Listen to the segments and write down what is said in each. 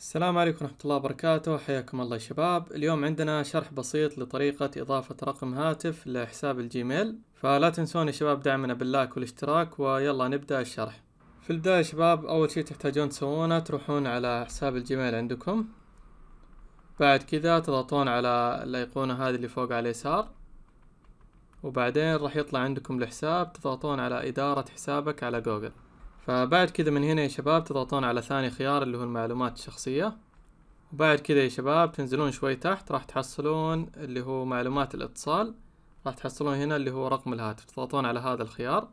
السلام عليكم ورحمة الله وبركاته حياكم الله يا شباب اليوم عندنا شرح بسيط لطريقة إضافة رقم هاتف لحساب الجيميل فلا تنسون يا شباب دعمنا باللايك والاشتراك ويلا نبدأ الشرح في البداية يا شباب أول شيء تحتاجون تسوونه تروحون على حساب الجيميل عندكم بعد كذا تضغطون على الأيقونة هذه اللي فوق على اليسار وبعدين راح يطلع عندكم الحساب تضغطون على إدارة حسابك على جوجل فبعد كذا من هنا يا شباب تضغطون على ثاني خيار اللي هو المعلومات الشخصية وبعد كذا يا شباب تنزلون شوي تحت راح تحصلون اللي هو معلومات الاتصال راح تحصلون هنا اللي هو رقم الهاتف تضغطون على هذا الخيار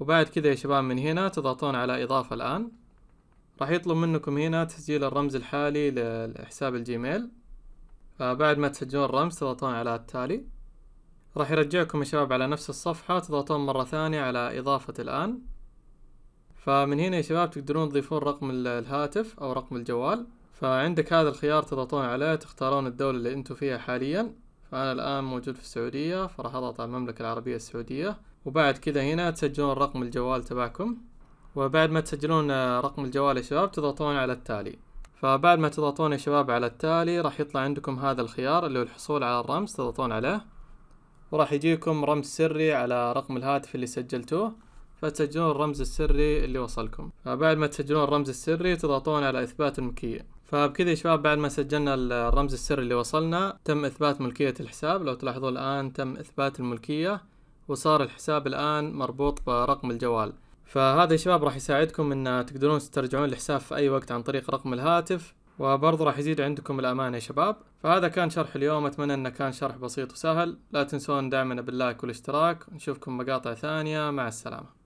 وبعد كذا يا شباب من هنا تضغطون على إضافة الآن راح يطلب منكم هنا تسجيل الرمز الحالي لحساب الجيميل بعد ما تسجلون الرمز تضغطون على التالي راح يرجعكم يا شباب على نفس الصفحة تضغطون مرة ثانية على إضافة الآن فمن هنا يا شباب تقدرون تضيفون رقم الهاتف او رقم الجوال فعندك هذا الخيار تضغطون عليه تختارون الدولة اللي انتم فيها حاليا فانا الان موجود في السعودية فراح اضغط على المملكة العربية السعودية وبعد كذا هنا تسجلون رقم الجوال تبعكم وبعد ما تسجلون آه، رقم الجوال يا شباب تضغطون على التالي فبعد ما تضغطون يا شباب على التالي راح يطلع عندكم هذا الخيار اللي هو الحصول على الرمز تضغطون عليه وراح يجيكم رمز سري على رقم الهاتف اللي سجلتوه فتسجلون الرمز السري اللي وصلكم بعد ما تسجلون الرمز السري تضغطون على إثبات الملكية فبكذا يا شباب بعد ما سجلنا الرمز السري اللي وصلنا تم إثبات ملكية الحساب لو تلاحظون الآن تم إثبات الملكية وصار الحساب الآن مربوط برقم الجوال فهذا يا شباب راح يساعدكم ان تقدرون تسترجعون الحساب في اي وقت عن طريق رقم الهاتف وبرضه راح يزيد عندكم الأمان يا شباب فهذا كان شرح اليوم أتمنى أنه كان شرح بسيط وسهل لا تنسون دعمنا باللايك والاشتراك نشوفكم مقاطع ثانية مع السلامة